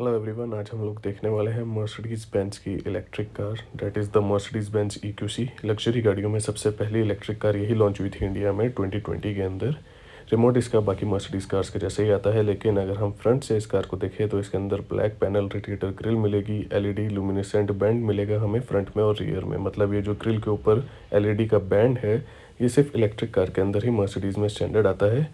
hello मतलब everyone आज हम लोग देखने वाले हैं मर्सिडीज बेंच की electric car that is the Mercedes Benz सी लग्जरी गाड़ियों में सबसे पहली इलेक्ट्रिक कार यही लॉन्च हुई थी इंडिया में 2020 के अंदर रिमोट इसका बाकी मर्सिडीज कार्स के जैसे ही आता है लेकिन अगर हम फ्रंट से इस कार को देखें तो इसके अंदर ब्लैक पैनल रेडिएटर ग्रिल मिलेगी एलईडी लुमिनेसेंट बैंड मिलेगा हमें फ्रंट में और रियर में मतलब ये जो ग्रिल के ऊपर एलईडी का बैंड है ये सिर्फ इलेक्ट्रिक कार के अंदर ही मर्सिडीज़ में स्टैंडर्ड आता है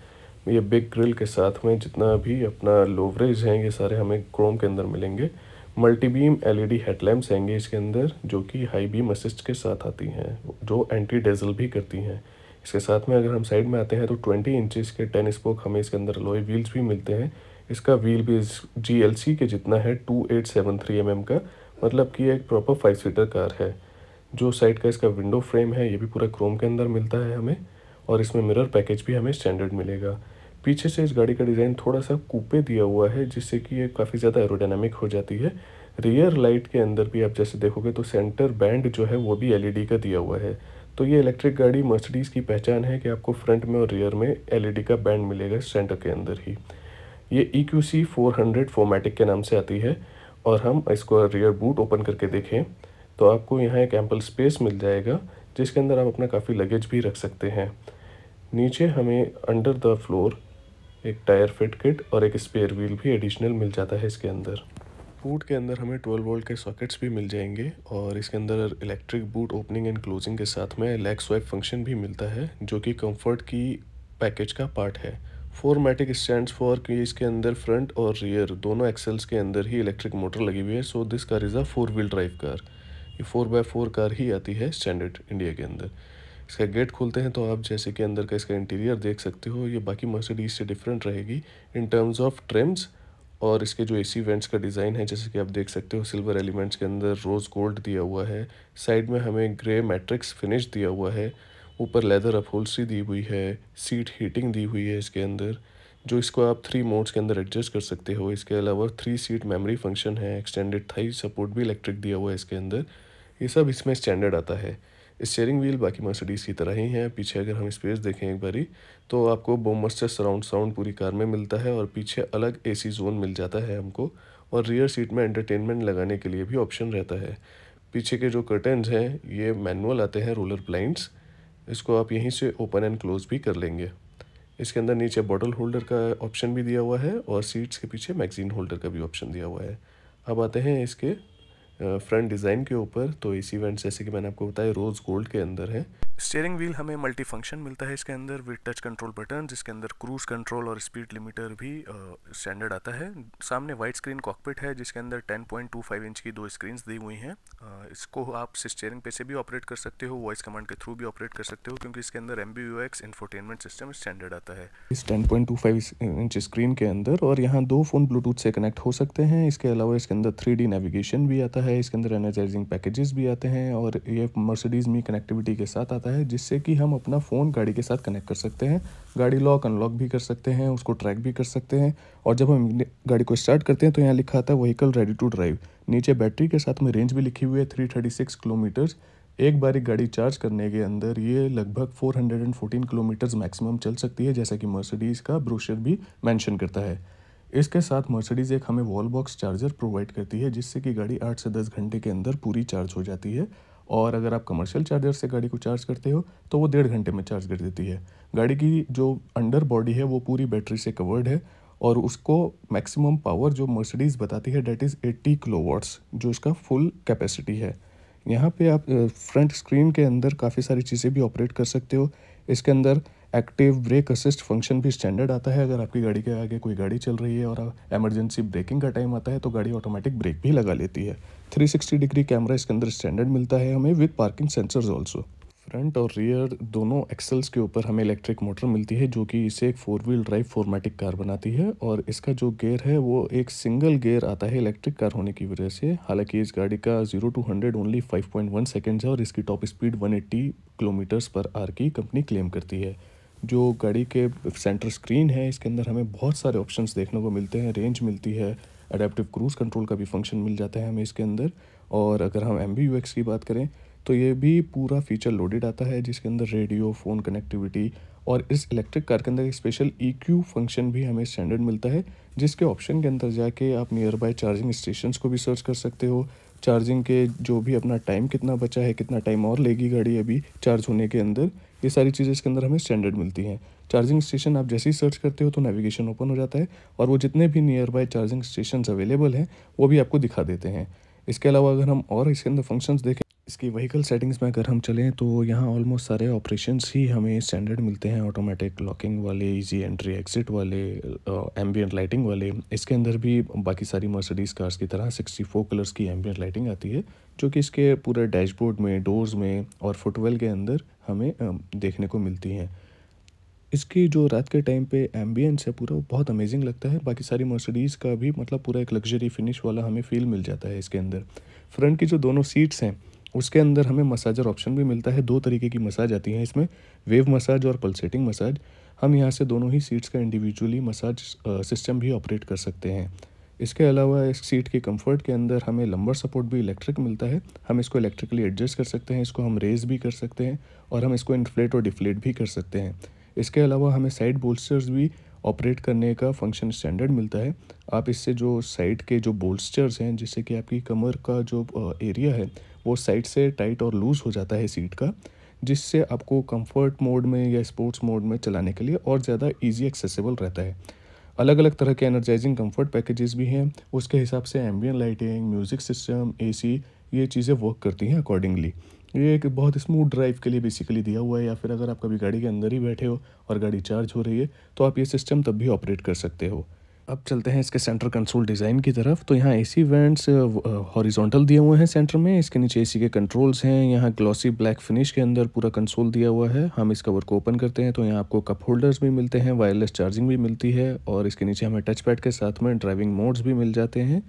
ये बिग ग्रिल के साथ में जितना भी अपना लोवरेज हैं ये सारे हमें क्रोम के अंदर मिलेंगे multi beam L E D headlamps हैंगे इसके अंदर जो कि हाई बीम असिस्ट के साथ आती हैं जो एंटी डेजल भी करती हैं इसके साथ में अगर हम साइड में आते हैं तो ट्वेंटी इंचज़ के टेन स्पोक हमें इसके अंदर लोहे व्हील्स भी मिलते हैं इसका व्हील भी जी एल सी के जितना है two eight seven three M M का मतलब कि एक प्रॉपर फाइव सीटर कार है जो साइड का इसका विंडो फ्रेम है ये भी पूरा क्रोम के अंदर मिलता है हमें और इसमें मिरर पैकेज भी हमें स्टैंडर्ड मिलेगा पीछे से इस गाड़ी का डिज़ाइन थोड़ा सा कूपे दिया हुआ है जिससे कि ये काफ़ी ज़्यादा एरोडाइनमिक हो जाती है रियर लाइट के अंदर भी आप जैसे देखोगे तो सेंटर बैंड जो है वो भी एलईडी का दिया हुआ है तो ये इलेक्ट्रिक गाड़ी मर्सिडीज़ की पहचान है कि आपको फ्रंट में और रियर में एल का बैंड मिलेगा सेंटर के अंदर ही ये E Q C four hundred फोमेटिक के नाम से आती है और हम इसको रियर बूट ओपन करके देखें तो आपको यहाँ एक एम्पल स्पेस मिल जाएगा जिसके अंदर आप अपना काफ़ी लगेज भी रख सकते हैं नीचे हमें अंडर द फ्लोर एक टायर फिट किट और एक स्पेयर व्हील भी एडिशनल मिल जाता है इसके अंदर बूट के अंदर हमें 12 वोल्ट के सॉकेट्स भी मिल जाएंगे और इसके अंदर electric boot opening and closing के साथ में लेग स्वाइप फंक्शन भी मिलता है जो कि कंफर्ट की पैकेज का पार्ट है फोर मैटिक स्टैंड फॉर कि इसके अंदर फ्रंट और रियर दोनों एक्सेल्स के अंदर ही इलेक्ट्रिक मोटर लगी हुई है so this car is a four wheel drive car ये फोर बाय फोर कार ही आती है स्टैंडर्ड इंडिया के अंदर इसका गेट खोलते हैं तो आप जैसे कि अंदर का इसका इंटीरियर देख सकते हो ये बाकी मर्सिडीज से डिफरेंट रहेगी इन टर्म्स ऑफ ट्रिम्स और इसके जो एसी वेंट्स का डिज़ाइन है जैसे कि आप देख सकते हो सिल्वर एलिमेंट्स के अंदर रोज़ गोल्ड दिया हुआ है साइड में हमें ग्रे मैट्रिक्स फिनिश दिया हुआ है ऊपर लेदर अपहोल्सी दी हुई है सीट हीटिंग दी हुई है इसके अंदर जो इसको आप थ्री मोड्स के अंदर एडजस्ट कर सकते हो इसके अलावा थ्री सीट मेमोरी फंक्शन है एक्सटेंडेड थाई सपोर्ट भी इलेक्ट्रिक दिया हुआ है इसके अंदर ये सब इसमें स्टैंडर्ड आता है स्टेयरिंग व्हील बाकी मर्सिडीज़ की तरह ही है पीछे अगर हम स्पेस देखें एक बारी तो आपको बोमस्टर से सराउंड साउंड पूरी कार में मिलता है और पीछे अलग एसी जोन मिल जाता है हमको और रियर सीट में एंटरटेनमेंट लगाने के लिए भी ऑप्शन रहता है पीछे के जो कर्टन्स हैं ये मैनुअल आते हैं रोलर ब्लाइंड्स इसको आप यहीं से ओपन एंड क्लोज भी कर लेंगे इसके अंदर नीचे बॉटल होल्डर का ऑप्शन भी दिया हुआ है और सीट्स के पीछे मैगजीन होल्डर का भी ऑप्शन दिया हुआ है अब आते हैं इसके फ्रंट डिज़ाइन के ऊपर तो इस इवेंट जैसे कि मैंने आपको बताया रोज़ गोल्ड के अंदर है स्टेयरिंग व्हील हमें मल्टी फंक्शन मिलता है इसके अंदर विद टच कंट्रोल बटन जिसके अंदर क्रूज कंट्रोल और स्पीड लिमिटर भी स्टैंडर्ड आता है सामने वाइट स्क्रीन कॉकपिट है जिसके अंदर 10.25 इंच की दो स्क्रीन्स दी हुई हैं इसको आप स्टेयरिंग पे से भी ऑपरेट कर सकते हो वॉइस कमांड के थ्रू भी ऑपरेट कर सकते हो क्योंकि इसके अंदर M B infotainment system standard आता है इस टेन इंच स्क्रीन के अंदर और यहाँ दो फ़ोन ब्लूटूथ से कनेक्ट हो सकते हैं इसके अलावा इसके अंदर थ्री नेविगेशन भी आता है इसके अंदर एनर्जाइजिंग पैकेजेस भी आते हैं और ये मर्सडीज़ में कनेक्टिविटी के साथ आता जाता है जिससे कि हम अपना फ़ोन गाड़ी के साथ कनेक्ट कर सकते हैं गाड़ी लॉक अनलॉक भी कर सकते हैं उसको ट्रैक भी कर सकते हैं और जब हम गाड़ी को स्टार्ट करते हैं तो यहाँ लिखा आता है वहीकल रेडी टू ड्राइव नीचे बैटरी के साथ में रेंज भी लिखी हुई है थ्री थर्टी एक बार गाड़ी चार्ज करने के अंदर ये लगभग 414 किलोमीटर्स मैक्सिमम चल सकती है जैसा कि मर्सिडीज़ का ब्रोशर भी मेंशन करता है इसके साथ मर्सिडीज़ एक हमें वॉल बॉक्स चार्जर प्रोवाइड करती है जिससे कि गाड़ी आठ से दस घंटे के अंदर पूरी चार्ज हो जाती है और अगर आप कमर्शियल चार्जर से गाड़ी को चार्ज करते हो तो वो डेढ़ घंटे में चार्ज कर देती है गाड़ी की जो अंडर बॉडी है वो पूरी बैटरी से कवर्ड है और उसको मैक्सिमम पावर जो मर्सिडीज़ बताती है डेट इज़ एट्टी किलोवाट्स जो इसका फुल कैपेसिटी है यहाँ पे आप फ्रंट स्क्रीन के अंदर काफ़ी सारी चीज़ें भी ऑपरेट कर सकते हो इसके अंदर एक्टिव ब्रेक असिस्ट फंक्शन भी स्टैंडर्ड आता है अगर आपकी गाड़ी के आगे कोई गाड़ी चल रही है और एमरजेंसी ब्रेकिंग का टाइम आता है तो गाड़ी ऑटोमेटिक ब्रेक भी लगा लेती है 360 डिग्री कैमरा इसके अंदर स्टैंडर्ड मिलता है हमें with parking sensors also front और रियर दोनों एक्सल्स के ऊपर हमें इलेक्ट्रिक मोटर मिलती है जो कि इसे एक फोर व्हील ड्राइव फॉर्मेटिक कार बनाती है और इसका जो गेयर है वो एक सिंगल गेयर आता है इलेक्ट्रिक कार होने की वजह से हालांकि इस गाड़ी का zero to hundred only five point one seconds है और इसकी top speed one eighty kilometres per hour की कंपनी क्लेम करती है जो गाड़ी के सेंटर स्क्रीन है इसके अंदर हमें बहुत सारे ऑप्शंस देखने को मिलते हैं रेंज मिलती है अडेप्टिव क्रूज़ कंट्रोल का भी फंक्शन मिल जाता है हमें इसके अंदर और अगर हम एम की बात करें तो ये भी पूरा फीचर लोडेड आता है जिसके अंदर रेडियो फ़ोन कनेक्टिविटी और इस इलेक्ट्रिक कार के अंदर एक स्पेशल ई क्यू फंक्शन भी हमें स्टैंडर्ड मिलता है जिसके ऑप्शन के अंदर जाके आप नियर बाय चार्जिंग स्टेशन को भी सर्च कर सकते हो चार्जिंग के जो भी अपना टाइम कितना बचा है कितना टाइम और लेगी गाड़ी अभी चार्ज होने के अंदर ये सारी चीज़ें इसके अंदर हमें स्टैंडर्ड मिलती हैं चार्जिंग स्टेशन आप जैसे ही सर्च करते हो तो नेविगेशन ओपन हो जाता है और वो जितने भी nearby charging station available हैं वो भी आपको दिखा देते हैं इसके अलावा अगर हम और इसके अंदर फंक्शंस देखें इसकी व्हीकल सेटिंग्स में अगर हम चलें तो यहाँ ऑलमोस्ट सारे ऑपरेशंस ही हमें स्टैंडर्ड मिलते हैं ऑटोमेटिक लॉकिंग वाले इजी एंट्री एक्सिट वाले एम्बियंट लाइटिंग वाले इसके अंदर भी बाकी सारी मर्सिडीज़ कार्स की तरह सिक्सटी फोर कलर्स की एम्बियंट लाइटिंग आती है जो कि इसके पूरे डैशबोर्ड में डोर्स में और फुटवेल के अंदर हमें देखने को मिलती हैं इसकी जो रात के टाइम पे एम्बियंस है पूरा बहुत अमेजिंग लगता है बाकी सारी मर्सिडीज़ का भी मतलब पूरा एक लग्जरी फिनिश वाला हमें फील मिल जाता है इसके अंदर फ्रंट की जो दोनों सीट्स हैं उसके अंदर हमें मसाजर ऑप्शन भी मिलता है दो तरीके की मसाज आती हैं इसमें वेव मसाज और पल्सेटिंग मसाज हम यहाँ से दोनों ही सीट्स का इंडिविजुअली मसाज सिस्टम भी ऑपरेट कर सकते हैं इसके अलावा इस सीट के कंफर्ट के अंदर हमें लंबर सपोर्ट भी इलेक्ट्रिक मिलता है हम इसको इलेक्ट्रिकली एडजस्ट कर सकते हैं इसको हम रेज भी कर सकते हैं और हम इसको इन्फ्लेट और डिफ्लेट भी कर सकते हैं इसके अलावा हमें साइड बोल्स्टर्स भी ऑपरेट करने का फंक्शन स्टैंडर्ड मिलता है आप इससे जो साइड के जो बोल्स्टर्स हैं जिससे कि आपकी कमर का जो एरिया है वो साइड से टाइट और लूज़ हो जाता है सीट का जिससे आपको कंफर्ट मोड में या स्पोर्ट्स मोड में चलाने के लिए और ज़्यादा इजी एक्सेसिबल रहता है अलग अलग तरह के एनर्जाइजिंग कंफर्ट पैकेजेस भी हैं उसके हिसाब से ambient lighting music system AC ये चीज़ें वर्क करती हैं अकॉर्डिंगली ये एक बहुत स्मूथ ड्राइव के लिए बेसिकली दिया हुआ है या फिर अगर आप कभी गाड़ी के अंदर ही बैठे हो और गाड़ी चार्ज हो रही है तो आप ये सिस्टम तब भी ऑपरेट कर सकते हो अब चलते हैं इसके सेंटर कंसोल डिज़ाइन की तरफ तो यहाँ एसी वेंट्स हॉरिजॉन्टल दिए हुए हैं सेंटर में इसके नीचे एसी के कंट्रोल्स हैं यहाँ ग्लॉसी ब्लैक फिनिश के अंदर पूरा कंसोल दिया हुआ है हम इस कवर को ओपन करते हैं तो यहाँ आपको कप होल्डर्स भी मिलते हैं वायरलेस चार्जिंग भी मिलती है और इसके नीचे हमें टच पैड के साथ में ड्राइविंग मोड्स भी मिल जाते हैं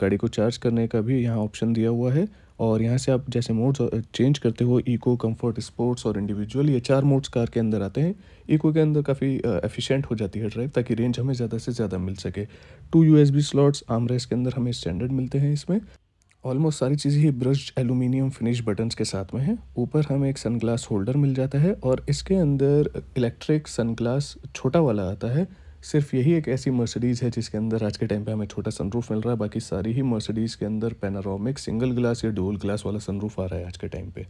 गाड़ी को चार्ज करने का भी यहाँ ऑप्शन दिया हुआ है और यहाँ से आप जैसे मोड्स चेंज करते हो इको कंफर्ट स्पोर्ट्स और इंडिविजुअल ये चार मोड्स कार के अंदर आते हैं इको के अंदर काफ़ी एफिशिएंट हो जाती है ड्राइव ताकि रेंज हमें ज़्यादा से ज़्यादा मिल सके टू यूएसबी स्लॉट्स आमरेस के अंदर हमें स्टैंडर्ड मिलते हैं इसमें ऑलमोस्ट सारी चीज़ें ही ब्रश एलुमिनियम फिनिश बटन्स के साथ में है ऊपर हमें एक सनग्लास होल्डर मिल जाता है और इसके अंदर इलेक्ट्रिक सनग्लास छोटा वाला आता है सिर्फ यही एक ऐसी मर्सिडीज़ है जिसके अंदर आज के टाइम पे हमें छोटा सनरूफ मिल रहा है बाकी सारी ही मर्सिडीज़ के अंदर पेनारोमिक सिंगल ग्लास या डोल ग्लास वाला सनरूफ आ रहा है आज के टाइम पे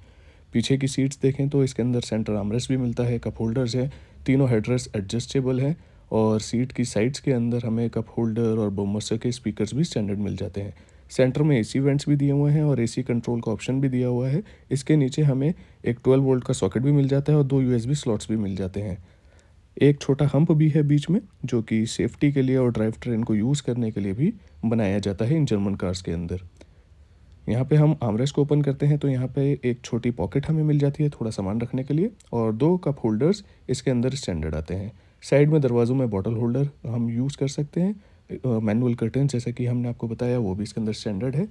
पीछे की सीट्स देखें तो इसके अंदर सेंटर आमरेस भी मिलता है कप होल्डर्स है तीनों हेडरेस एडजस्टेबल है और सीट की साइड्स के अंदर हमें कप होल्डर और बोमसर के स्पीकर भी स्टैंडर्ड मिल जाते हैं सेंटर में एसी वेंट्स भी दिए हुए हैं और एसी कंट्रोल का ऑप्शन भी दिया हुआ है इसके नीचे हमें एक 12 वोल्ट का सॉकेट भी मिल जाता है और दो यूएसबी स्लॉट्स भी मिल जाते हैं एक छोटा हम्प भी है बीच में जो कि सेफ्टी के लिए और ड्राइव ट्रेन को यूज़ करने के लिए भी बनाया जाता है इन जर्मन कार्स के अंदर यहाँ पे हम आमरेस को ओपन करते हैं तो यहाँ पे एक छोटी पॉकेट हमें मिल जाती है थोड़ा सामान रखने के लिए और दो कप होल्डर्स इसके अंदर स्टैंडर्ड आते हैं साइड में दरवाज़ों में बॉटल होल्डर हम यूज़ कर सकते हैं मैनुअल कर्टन जैसा कि हमने आपको बताया वो भी इसके अंदर स्टैंडर्ड है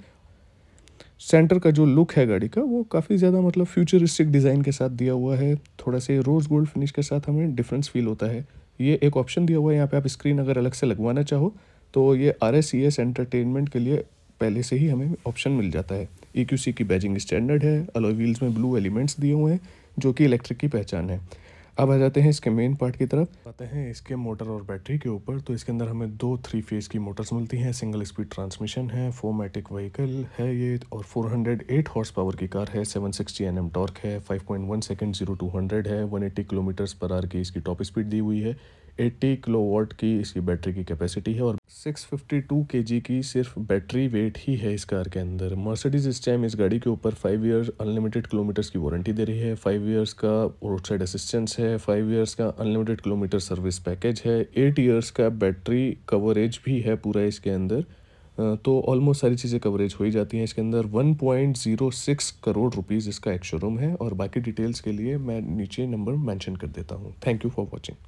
सेंटर का जो लुक है गाड़ी का वो काफ़ी ज़्यादा मतलब फ्यूचरिस्टिक डिज़ाइन के साथ दिया हुआ है थोड़ा सा रोज़ गोल्ड फिनिश के साथ हमें डिफरेंस फील होता है ये एक ऑप्शन दिया हुआ है यहाँ पे आप स्क्रीन अगर अलग से लगवाना चाहो तो ये R S C S entertainment के लिए पहले से ही हमें ऑप्शन मिल जाता है ई क्यू सी की बैजिंग स्टैंडर्ड है अलोई व्हील्स में ब्लू एलिमेंट्स दिए हुए हैं जो कि इलेक्ट्रिक की पहचान है अब आ जाते हैं इसके मेन पार्ट की तरफ आते हैं इसके मोटर और बैटरी के ऊपर तो इसके अंदर हमें दो थ्री फेज की मोटर्स मिलती हैं सिंगल स्पीड ट्रांसमिशन है फोमेटिक व्हीकल है ये और 408 हॉर्स पावर की कार है 760 सिक्सटी एन टॉर्क है 5.1 सेकेंड जीरो टू हंड्रेड है एट्टी किलोमीटर्स पर आर की इसकी टॉप स्पीड दी हुई है किलो वॉट की इसकी बैटरी की कैपेसिटी है और 652 जी की सिर्फ बैटरी वेट ही है इस कार के अंदर मर्सिडीज इस टाइम इस गाड़ी के ऊपर फाइव ईयर्स अनलिमिटेड किलोमीटर्स की वारंटी दे रही है फाइव ईयर्स का रोड साइड असिस्टेंस है फाइव ईयर्स का अनलिमिटेड किलोमीटर सर्विस पैकेज है एट ईयर्स का बैटरी कवरेज भी है पूरा इसके अंदर तो ऑलमोस्ट सारी चीज़ें कवरेज हो ही जाती हैं इसके अंदर 1.06 करोड़ रुपीज़ इसका एक शोरूम है और बाकी डिटेल्स के लिए मैं नीचे नंबर मैंशन कर देता हूँ थैंक यू फॉर वॉचिंग